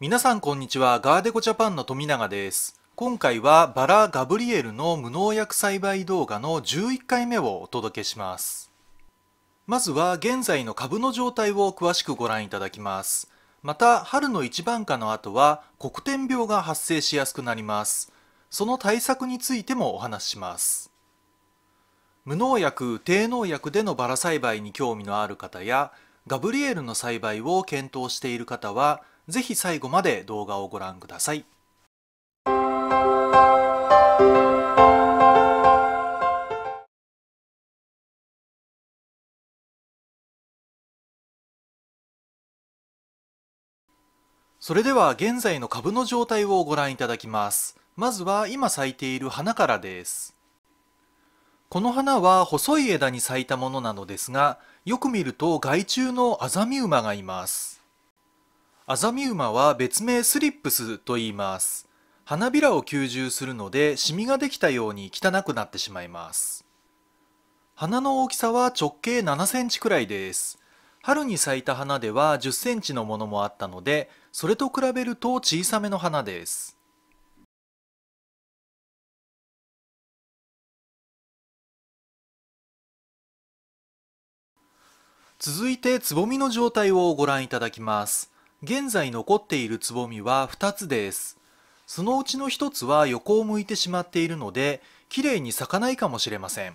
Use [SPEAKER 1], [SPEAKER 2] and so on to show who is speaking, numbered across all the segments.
[SPEAKER 1] 皆さんこんにちはガーデコジャパンの富永です今回はバラ・ガブリエルの無農薬栽培動画の11回目をお届けしますまずは現在の株の状態を詳しくご覧いただきますまた春の一番下の後は黒点病が発生しやすくなりますその対策についてもお話しします無農薬・低農薬でのバラ栽培に興味のある方やガブリエルの栽培を検討している方はぜひ最後まで動画をご覧ください。それでは現在の株の状態をご覧いただきます。まずは今咲いている花からです。この花は細い枝に咲いたものなのですが、よく見ると害虫のアザミウマがいます。アザミウマは別名スリップスと言います花びらを吸収するのでシミができたように汚くなってしまいます花の大きさは直径7センチくらいです春に咲いた花では10センチのものもあったのでそれと比べると小さめの花です続いてつぼみの状態をご覧いただきます現在残っているつぼみは2つですそのうちの1つは横を向いてしまっているのできれいに咲かないかもしれません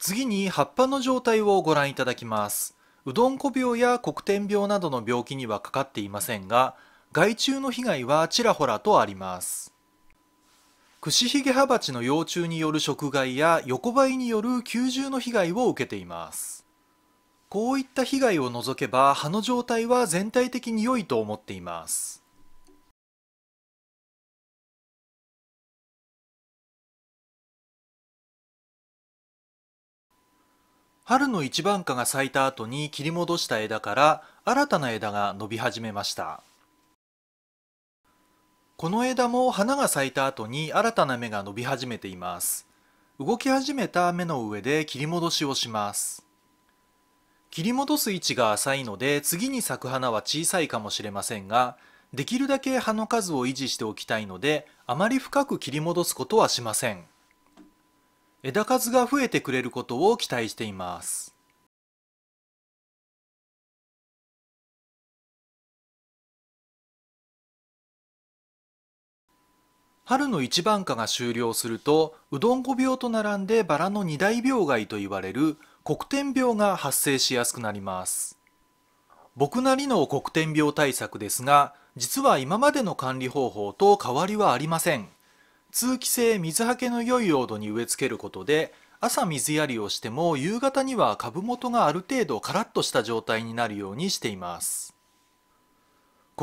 [SPEAKER 1] 次に葉っぱの状態をご覧いただきますうどんこ病や黒点病などの病気にはかかっていませんが害虫の被害はちらほらとありますクシヒゲハバチの幼虫による食害や横ばいによる吸獣の被害を受けていますこういった被害を除けば葉の状態は全体的に良いと思っています春の一番花が咲いた後に切り戻した枝から新たな枝が伸び始めましたこの枝も花が咲いた後に新たな芽が伸び始めています動き始めた芽の上で切り戻しをします切り戻す位置が浅いので次に咲く花は小さいかもしれませんができるだけ葉の数を維持しておきたいのであまり深く切り戻すことはしません枝数が増えてくれることを期待しています春の一番化が終了するとうどんこ病と並んでバラの二大病害と言われる黒点病が発生しやすくなります僕なりの黒点病対策ですが実は今までの管理方法と変わりはありません通気性水はけの良い用土に植え付けることで朝水やりをしても夕方には株元がある程度カラッとした状態になるようにしています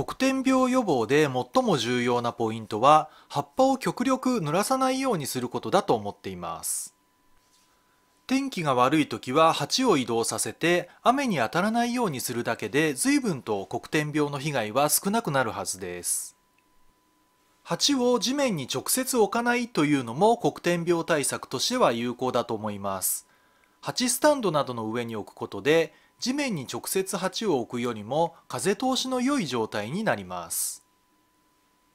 [SPEAKER 1] 黒点病予防で最も重要なポイントは葉っぱを極力濡らさないようにすることだと思っています天気が悪い時は鉢を移動させて雨に当たらないようにするだけで随分と黒点病の被害は少なくなるはずです鉢を地面に直接置かないというのも黒点病対策としては有効だと思います鉢スタンドなどの上に置くことで地面に直接鉢を置くよりも風通しの良い状態になります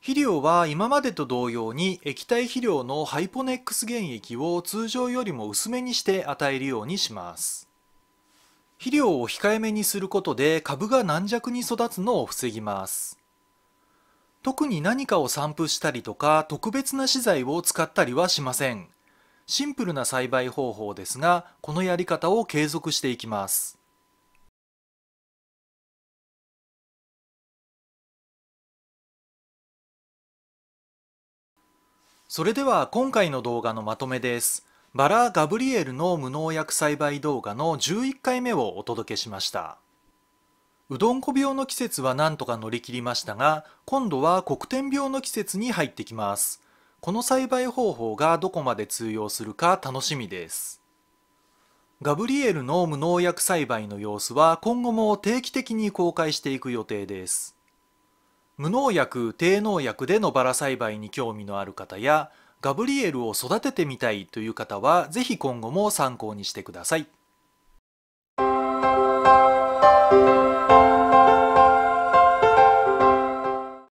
[SPEAKER 1] 肥料は今までと同様に液体肥料のハイポネックス原液を通常よりも薄めにして与えるようにします肥料を控えめにすることで株が軟弱に育つのを防ぎます特に何かを散布したりとか特別な資材を使ったりはしませんシンプルな栽培方法ですがこのやり方を継続していきますそれでは今回の動画のまとめです。バラ・ガブリエルの無農薬栽培動画の11回目をお届けしました。うどんこ病の季節はなんとか乗り切りましたが、今度は黒点病の季節に入ってきます。この栽培方法がどこまで通用するか楽しみです。ガブリエルの無農薬栽培の様子は今後も定期的に公開していく予定です。無農薬低農薬でのバラ栽培に興味のある方やガブリエルを育ててみたいという方は是非今後も参考にしてください。